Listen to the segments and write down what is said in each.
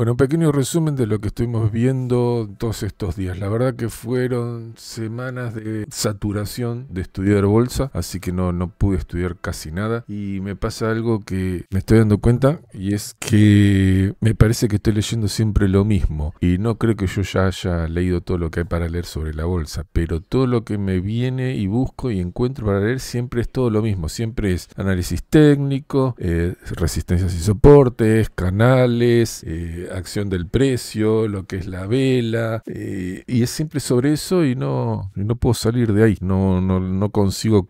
Bueno, un pequeño resumen de lo que estuvimos viendo todos estos días. La verdad que fueron semanas de saturación de estudiar bolsa, así que no, no pude estudiar casi nada. Y me pasa algo que me estoy dando cuenta y es que me parece que estoy leyendo siempre lo mismo. Y no creo que yo ya haya leído todo lo que hay para leer sobre la bolsa, pero todo lo que me viene y busco y encuentro para leer siempre es todo lo mismo. Siempre es análisis técnico, eh, resistencias y soportes, canales. Eh, acción del precio, lo que es la vela, eh, y es simple sobre eso y no, puedo salir de ahí, no, consigo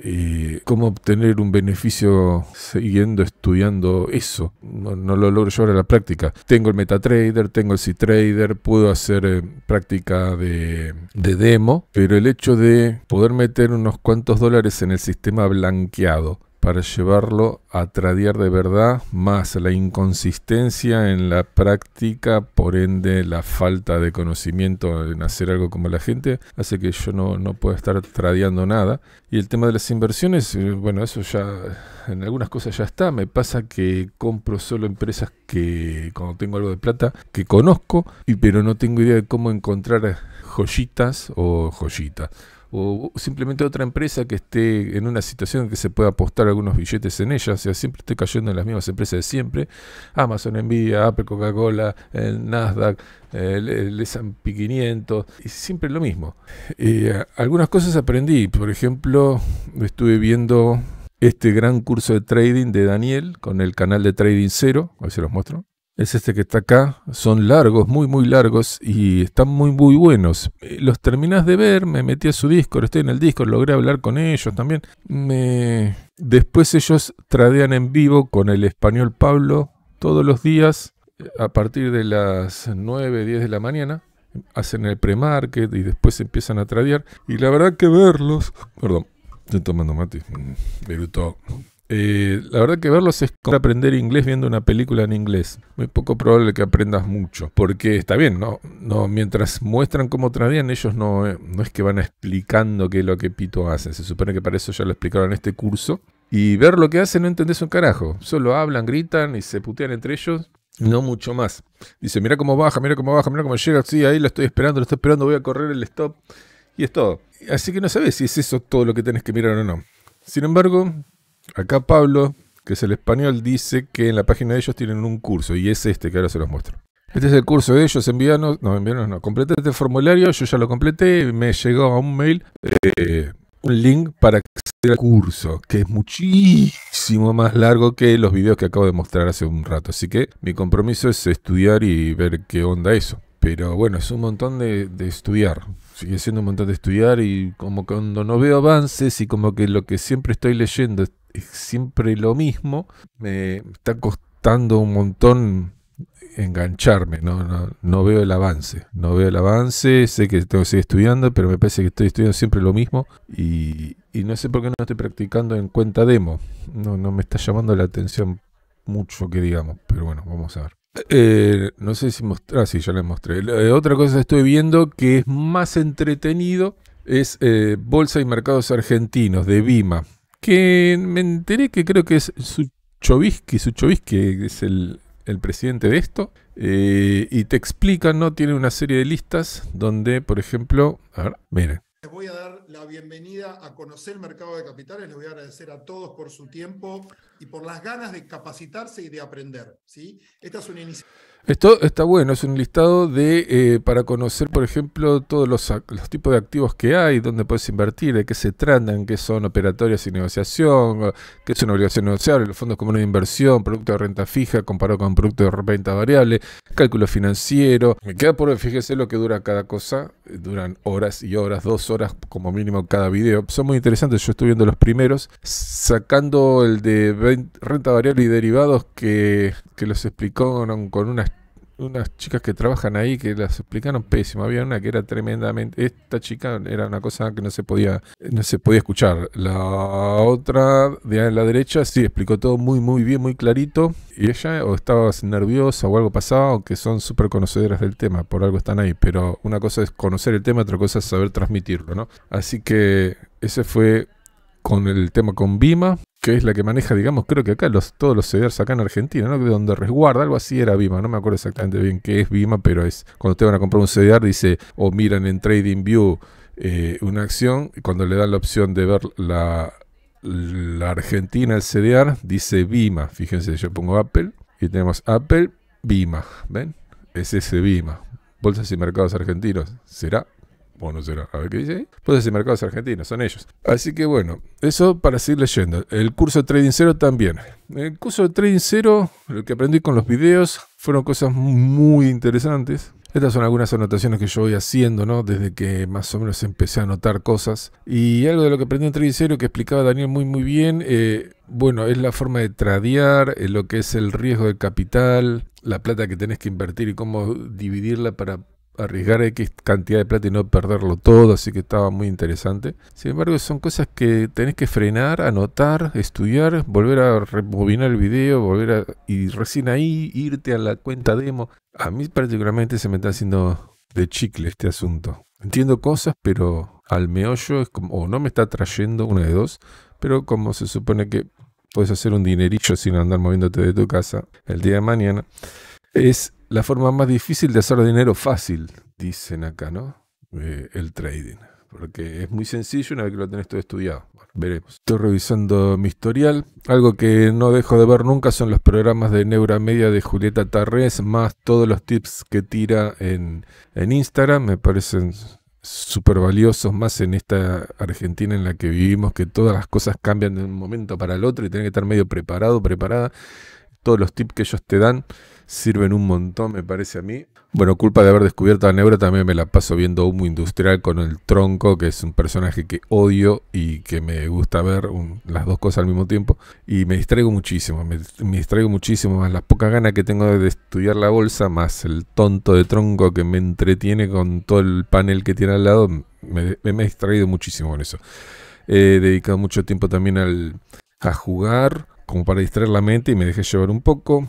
eh, cómo, obtener un beneficio siguiendo estudiando eso, no, lo logro ahora en la práctica. Tengo el MetaTrader, tengo el CTrader, puedo hacer eh, práctica de, de demo, pero el hecho de poder meter unos cuantos dólares en el sistema blanqueado, para llevarlo a tradear de verdad, más la inconsistencia en la práctica, por ende la falta de conocimiento en hacer algo como la gente, hace que yo no, no pueda estar tradeando nada. Y el tema de las inversiones, eh, bueno, eso ya en algunas cosas ya está. Me pasa que compro solo empresas que cuando tengo algo de plata, que conozco, y pero no tengo idea de cómo encontrar joyitas o joyitas o simplemente otra empresa que esté en una situación en que se pueda apostar algunos billetes en ella. O sea, siempre esté cayendo en las mismas empresas de siempre. Amazon envía, Apple, Coca-Cola, Nasdaq, el, S&P 500, y siempre lo mismo. Eh, algunas cosas aprendí, por ejemplo, estuve viendo este gran curso de trading de Daniel con el canal de Trading Cero, a ver si los muestro es este que está acá. Son largos, muy, muy largos y están muy, muy buenos. Eh, los terminás de ver, me metí a su Discord, estoy en el Discord, logré hablar con ellos también. Me... Después ellos tradean en vivo con el español Pablo todos los días eh, a partir de las 9, 10 de la mañana. Hacen el pre-market y después empiezan a tradear. Y la verdad que verlos... Perdón, estoy tomando mate. Beruto. Mm, eh, la verdad que verlos es como aprender inglés viendo una película en inglés. Muy poco probable que aprendas mucho. Porque está bien, ¿no? no mientras muestran cómo traían, ellos no, eh, no es que van explicando qué es lo que Pito hace. Se supone que para eso ya lo explicaron en este curso. Y ver lo que hacen no entendés un carajo. Solo hablan, gritan y se putean entre ellos. No mucho más. Dice, mira cómo baja, mira cómo baja, mira cómo llega. Sí, ahí lo estoy esperando, lo estoy esperando, voy a correr el stop. Y es todo. Así que no sabes si es eso todo lo que tenés que mirar o no. Sin embargo, Acá Pablo, que es el español, dice que en la página de ellos tienen un curso y es este que ahora se los muestro. Este es el curso de ellos, envíanos, no, envíanos, no, completé este formulario, yo ya lo completé, me llegó a un mail eh, un link para acceder al curso, que es muchísimo más largo que los videos que acabo de mostrar hace un rato. Así que mi compromiso es estudiar y ver qué onda eso. Pero bueno, es un montón de, de estudiar, sigue siendo un montón de estudiar y como cuando no veo avances y como que lo que siempre estoy leyendo siempre lo mismo, me está costando un montón engancharme, no, no, veo el avance, no veo el avance, sé que tengo que seguir estudiando, pero me parece que estoy estudiando siempre lo mismo y, no sé por qué no estoy practicando en cuenta demo, no, no me está llamando la atención mucho que digamos, pero bueno, vamos a ver. Eh, no sé si mostrar si ah, sí, ya les mostré. Eh, otra cosa que estoy viendo que es más entretenido es eh, Bolsa y Mercados Argentinos de Bima que me enteré que creo que es Suchovisky, Suchovisky es el, presidente de esto, eh, y te explica, ¿no? Tiene una serie de listas donde, por ejemplo, a ver, miren. Les voy a dar la bienvenida a conocer el mercado de capitales. Les voy a agradecer a todos por su tiempo y por las ganas de capacitarse y de aprender. ¿sí? Esta es una iniciativa. Esto está bueno, es un listado de eh, para conocer, por ejemplo, todos los, tipos de activos que hay, dónde puedes invertir, de qué se tratan, qué son operatorias y negociación, qué es una obligación negociable, los fondos comunes de inversión, producto de renta fija comparado con producto de renta variable, cálculo financiero. Me queda por fíjese lo que dura cada cosa, eh, duran horas y horas, dos horas como mínimo cada video. Son muy interesantes, yo estoy viendo los primeros, sacando el de renta variable y derivados que, que los explicó con unas unas chicas que trabajan ahí que las explicaron pésimo. Había una que era tremendamente. Esta chica era una cosa que no se podía, no se podía escuchar. La otra de la derecha sí explicó todo muy, muy bien, muy clarito. Y ella o estaba nerviosa o algo pasaba, que son súper conocedoras del tema, por algo están ahí. Pero una cosa es conocer el tema, otra cosa es saber transmitirlo, ¿no? Así que ese fue con el tema con Bima que es la que maneja, digamos, creo que acá todos los CDRs acá en Argentina, ¿no? De donde resguarda, algo así era Vima, no me acuerdo exactamente bien qué es Vima, pero es cuando te van a comprar un CDR, dice, o miran en TradingView View eh, una acción, cuando le dan la opción de ver la, la Argentina, el CDR, dice BIMA. Fíjense, yo pongo Apple y tenemos Apple, Vima, ¿ven? Es ese Vima. Bolsas y mercados argentinos, ¿será? Bueno, Será? A ver qué dice ahí. Pues ese mercado es argentino, son ellos. Así que bueno, eso para seguir leyendo. El curso de Trading Zero también. El curso de Trading Zero, lo que aprendí con los videos, fueron cosas muy interesantes. Estas son algunas anotaciones que yo voy haciendo, ¿no? Desde que más o menos empecé a anotar cosas. Y algo de lo que aprendí en Trading Zero que explicaba Daniel muy muy bien, eh, bueno, es la forma de tradear, eh, lo que es el riesgo del capital, la plata que tenés que invertir y cómo dividirla para arriesgar X cantidad de plata y no perderlo todo, así que estaba muy interesante. Sin embargo, son cosas que tenés que frenar, anotar, estudiar, volver a rebobinar el video, volver a... y recién ahí irte a la cuenta demo. A mí particularmente se me está haciendo de chicle este asunto. Entiendo cosas, pero al meollo es como, o no me está trayendo una de dos, pero como se supone que puedes hacer un dinerillo sin andar moviéndote de tu casa el día de mañana, es la forma más difícil de hacer dinero fácil, dicen acá, ¿no? Eh, el trading. Porque es muy sencillo una vez que lo tenés todo estudiado. veremos. Estoy revisando mi historial. Algo que no dejo de ver nunca son los programas de Neura Media de Julieta Tarrés, más todos los tips que tira en, en Instagram. Me parecen súper valiosos, más en esta Argentina en la que vivimos, que todas las cosas cambian de un momento para el otro y tenés que estar medio preparado, preparada todos los tips que ellos te dan sirven un montón, me parece a mí. Bueno, culpa de haber descubierto a Neuro, también me la paso viendo Humo Industrial con el Tronco, que es un personaje que odio y que me gusta ver las dos cosas al mismo tiempo. Y me distraigo muchísimo, me, distraigo muchísimo, más las pocas ganas que tengo de estudiar la bolsa, más el tonto de Tronco que me entretiene con todo el panel que tiene al lado, me, he distraído muchísimo con eso. He dedicado mucho tiempo también a jugar, como para distraer la mente y me dejé llevar un poco.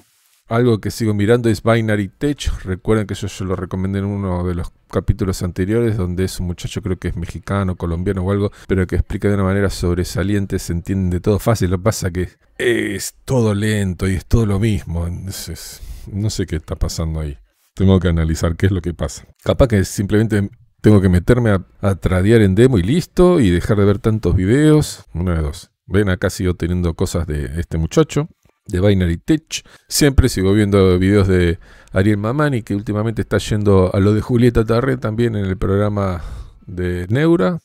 Algo que sigo mirando es Binary Tech. Recuerden que yo, yo lo recomendé en uno de los capítulos anteriores, donde es un muchacho, creo que es mexicano, colombiano o algo, pero que explica de una manera sobresaliente, se entiende todo fácil. Lo que pasa que es todo lento y es todo lo mismo. Entonces, no sé qué está pasando ahí. Tengo que analizar qué es lo que pasa. Capaz que simplemente tengo que meterme a, tradear en demo y listo, y dejar de ver tantos videos. Uno de dos. Ven, acá sigo teniendo cosas de este muchacho, de Binary Tech. Siempre sigo viendo videos de Ariel Mamani, que últimamente está yendo a lo de Julieta Tarré también en el programa de Neura.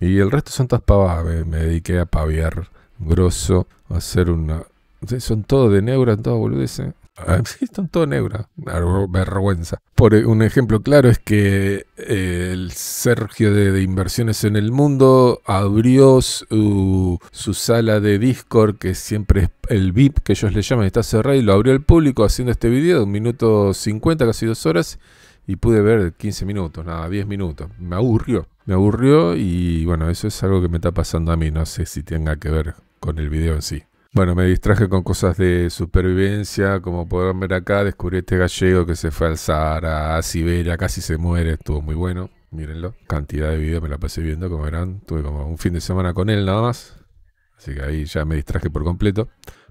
Y el resto son todas pavadas. Me, dediqué a paviar grosso, a hacer una. Son todos de Neura, todo boludeces. Ah, están todos negros, vergüenza. Por un ejemplo claro es que eh, el Sergio de, Inversiones en el Mundo abrió su, sala de Discord, que siempre es el VIP que ellos le llaman, está cerrado y lo abrió al público haciendo este video de un minuto 50, casi dos horas, y pude ver 15 minutos, nada, 10 minutos. Me aburrió, me aburrió y bueno, eso es algo que me está pasando a mí, no sé si tenga que ver con el video en sí. Bueno, me distraje con cosas de supervivencia, como podrán ver acá, descubrí este gallego que se fue al Sahara, a Siberia, casi se muere, estuvo muy bueno, mírenlo. Cantidad de videos me la pasé viendo, como verán, tuve como un fin de semana con él nada más, así que ahí ya me distraje por completo.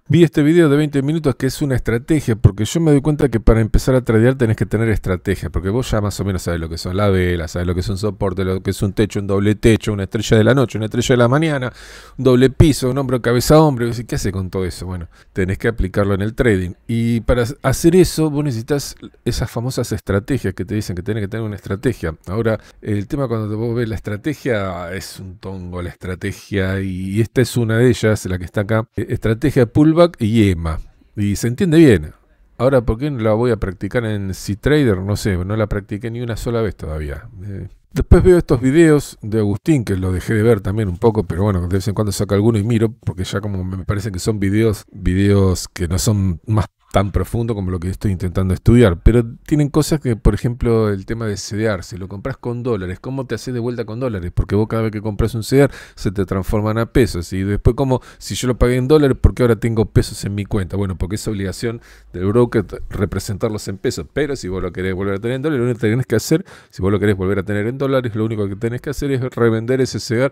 Vi este video de 20 minutos que es una estrategia, porque yo me doy cuenta que para empezar a tradear tenés que tener estrategia, porque vos ya más o menos sabés lo que son la vela, sabés lo que es un soporte, lo que es un techo, un doble techo, una estrella de la noche, una estrella de la mañana, un doble piso, un hombro cabeza a hombro. ¿Qué hace con todo eso? Bueno, tenés que aplicarlo en el trading. Y para hacer eso, vos necesitas esas famosas estrategias que te dicen que tenés que tener una estrategia. Ahora, el tema cuando vos ves la estrategia es un tongo la estrategia, y esta es una de ellas, la que está acá, eh, estrategia pull y Emma, Y se entiende bien. Ahora, ¿por qué no la voy a practicar en C-Trader? No sé, no la practiqué ni una sola vez todavía. Eh, después veo estos videos de Agustín, que lo dejé de ver también un poco, pero bueno, de vez en cuando saca alguno y miro, porque ya como me parecen que son videos, videos que no son más tan profundo como lo que estoy intentando estudiar, pero tienen cosas que, por ejemplo, el tema de sedear. si lo compras con dólares, ¿cómo te haces de vuelta con dólares? Porque vos cada vez que compras un sedear se te transforman a pesos y después como si yo lo pagué en dólares, ¿por qué ahora tengo pesos en mi cuenta? Bueno, porque es obligación del broker representarlos en pesos, pero si vos lo querés volver a tener en dólares, lo único que tenés que hacer, si vos lo querés volver a tener en dólares, lo único que tenés que hacer es revender ese sedear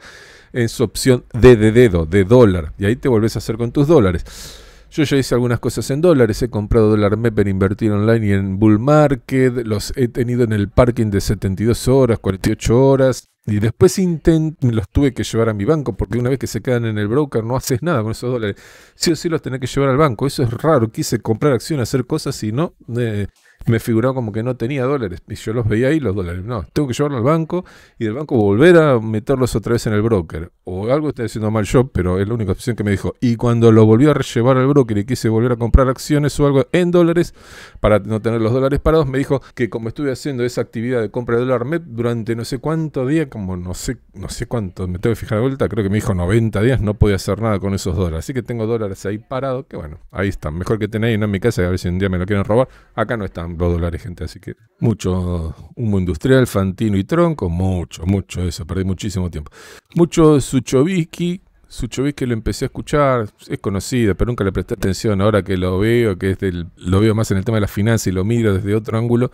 en su opción de, de dedo, de dólar, y ahí te volvés a hacer con tus dólares. Yo ya hice algunas cosas en dólares, he comprado dólar MEP en invertir online y en bull market, los he tenido en el parking de 72 horas, 48 horas. Y después los tuve que llevar a mi banco, porque una vez que se quedan en el broker no haces nada con esos dólares. Sí o sí los tenés que llevar al banco. Eso es raro. Quise comprar acciones, hacer cosas y no. Eh, me figuraba como que no tenía dólares. Y yo los veía ahí, los dólares. No, tengo que llevarlo al banco y del banco volver a meterlos otra vez en el broker. O algo estoy haciendo mal yo, pero es la única opción que me dijo. Y cuando lo volvió a llevar al broker y quise volver a comprar acciones o algo en dólares, para no tener los dólares parados, me dijo que como estuve haciendo esa actividad de compra de dólar MEP durante no sé cuánto día, como no sé, no sé cuánto, me tengo que fijar de vuelta, creo que me dijo 90 días, no podía hacer nada con esos dólares. Así que tengo dólares ahí parados, que bueno, ahí están. Mejor que tenéis, no en mi casa, a ver si un día me lo quieren robar. Acá no están dos dólares gente. Así que mucho humo industrial, Fantino y Tronco, mucho, mucho eso, perdí muchísimo tiempo. Mucho suchovisky suchovisky lo empecé a escuchar, es conocida, pero nunca le presté atención. Ahora que lo veo, que es del, lo veo más en el tema de las finanzas y lo miro desde otro ángulo,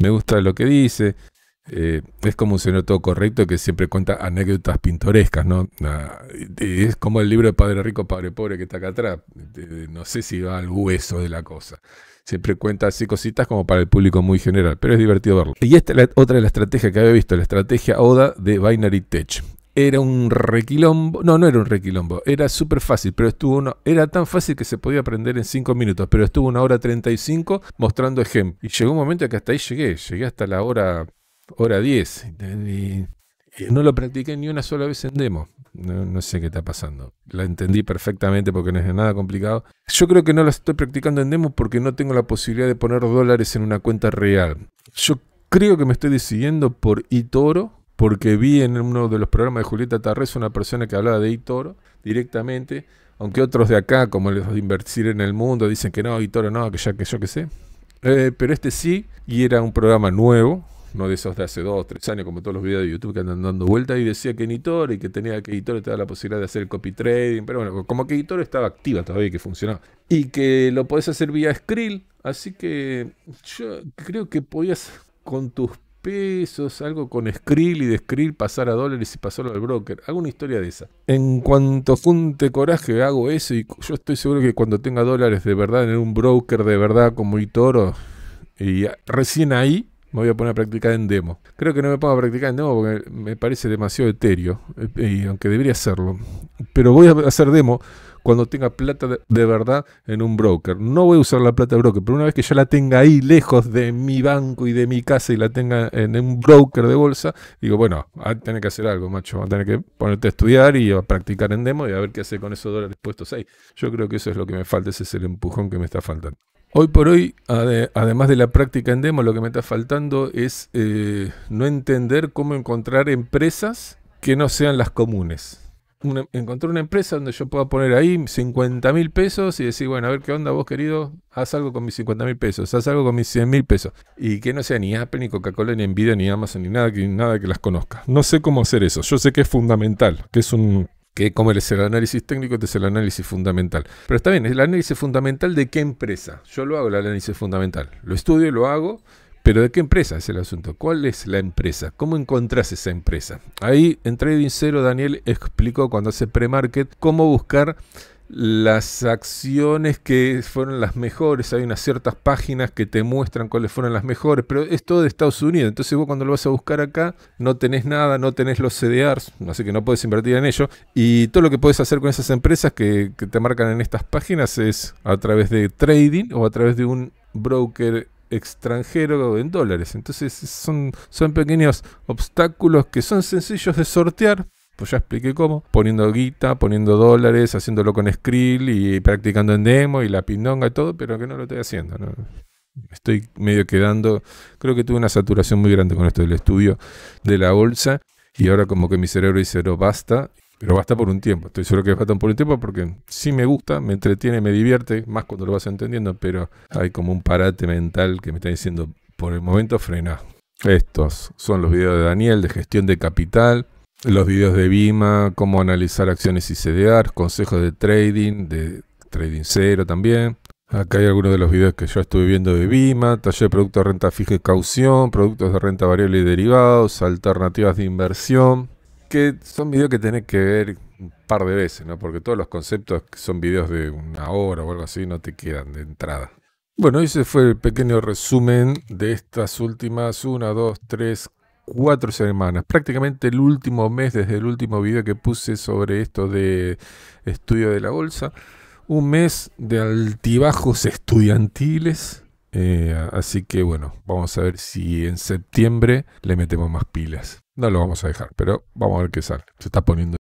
me gusta lo que dice. Eh, es como un señor todo correcto que siempre cuenta anécdotas pintorescas, ¿no? Ah, es como el libro de Padre Rico, Padre Pobre que está acá atrás. no sé si va al hueso de la cosa. Siempre cuenta así cositas como para el público muy general, pero es divertido verlo. Y esta es otra de las estrategias que había visto, la estrategia ODA de Binary Tech. Era un requilombo, no, no era un requilombo, era súper fácil, pero estuvo uno, era tan fácil que se podía aprender en 5 minutos, pero estuvo una hora 35 mostrando ejemplos. Y llegó un momento que hasta ahí llegué, llegué hasta la hora hora 10. no lo practiqué ni una sola vez en demo. No, sé qué está pasando. La entendí perfectamente porque no es nada complicado. Yo creo que no la estoy practicando en demo porque no tengo la posibilidad de poner dólares en una cuenta real. Yo creo que me estoy decidiendo por Itoro porque vi en uno de los programas de Julieta Tarres una persona que hablaba de Itoro directamente. Aunque otros de acá, como los de Invertir en el Mundo, dicen que no, Itoro no, que ya que yo qué sé. Eh, pero este sí, y era un programa nuevo, no de esos de hace dos, tres años, como todos los videos de YouTube que andan dando vueltas, y decía que en Editor y que tenía que Editor te da la posibilidad de hacer el copy trading, pero bueno, como que Editor estaba activa todavía y que funcionaba. Y que lo podés hacer vía Skrill, así que yo creo que podías con tus pesos, algo con Skrill y de Skrill pasar a dólares y pasarlo al broker. ...hago una historia de esa. En cuanto junte coraje, hago eso y yo estoy seguro que cuando tenga dólares de verdad en un broker de verdad como Itoro, y recién ahí me voy a poner a practicar en demo. Creo que no me pongo a practicar en demo porque me parece demasiado etéreo, eh, y aunque debería hacerlo. Pero voy a hacer demo cuando tenga plata de verdad en un broker. No voy a usar la plata de broker, pero una vez que ya la tenga ahí lejos de mi banco y de mi casa y la tenga en un broker de bolsa, digo, bueno, a tener que hacer algo, macho, a tener que ponerte a estudiar y a practicar en demo y a ver qué hace con esos dólares puestos ahí. Yo creo que eso es lo que me falta, ese es el empujón que me está faltando. Hoy por hoy, además de la práctica en demo, lo que me está faltando es eh, no entender cómo encontrar empresas que no sean las comunes. encontrar una empresa donde yo pueda poner ahí 50 mil pesos y decir, bueno, a ver qué onda vos, querido, haz algo con mis 50 mil pesos, haz algo con mis 100 mil pesos. Y que no sea ni Apple, ni Coca-Cola, ni Nvidia, ni Amazon, ni nada que, nada que las conozca. No sé cómo hacer eso. Yo sé que es fundamental, que es un, que como es el análisis técnico, este es el análisis fundamental. Pero está bien, es el análisis fundamental de qué empresa. Yo lo hago, el análisis fundamental. Lo estudio, lo hago, pero ¿de qué empresa es el asunto? ¿Cuál es la empresa? ¿Cómo encontrás esa empresa? Ahí en Trading Cero Daniel explicó cuando hace pre-market cómo buscar las acciones que fueron las mejores. Hay unas ciertas páginas que te muestran cuáles fueron las mejores, pero es todo de Estados Unidos. Entonces vos cuando lo vas a buscar acá no tenés nada, no tenés los CDRs, así que no puedes invertir en ello. Y todo lo que puedes hacer con esas empresas que, te marcan en estas páginas es a través de trading o a través de un broker extranjero en dólares. Entonces son, son pequeños obstáculos que son sencillos de sortear, pues ya expliqué cómo. Poniendo guita, poniendo dólares, haciéndolo con Skrill y practicando en demo y la pindonga y todo, pero que no lo estoy haciendo. Estoy medio quedando. Creo que tuve una saturación muy grande con esto del estudio de la bolsa. Y ahora como que mi cerebro dice, no, basta. Pero basta por un tiempo. Estoy seguro que basta por un tiempo porque sí me gusta, me entretiene, me divierte, más cuando lo vas entendiendo, pero hay como un parate mental que me está diciendo, por el momento frena. Estos son los videos de Daniel de gestión de capital los videos de Bima, cómo analizar acciones y CDR, consejos de trading, de trading cero también. Acá hay algunos de los videos que yo estuve viendo de Bima, taller de productos de renta fija y caución, productos de renta variable y derivados, alternativas de inversión, que son videos que tenés que ver un par de veces, ¿no? Porque todos los conceptos que son videos de una hora o algo así, no te quedan de entrada. Bueno, ese fue el pequeño resumen de estas últimas 1, 2, 3, cuatro semanas, prácticamente el último mes desde el último video que puse sobre esto de estudio de la bolsa. Un mes de altibajos estudiantiles. Eh, así que bueno, vamos a ver si en septiembre le metemos más pilas. No lo vamos a dejar, pero vamos a ver qué sale. Se está poniendo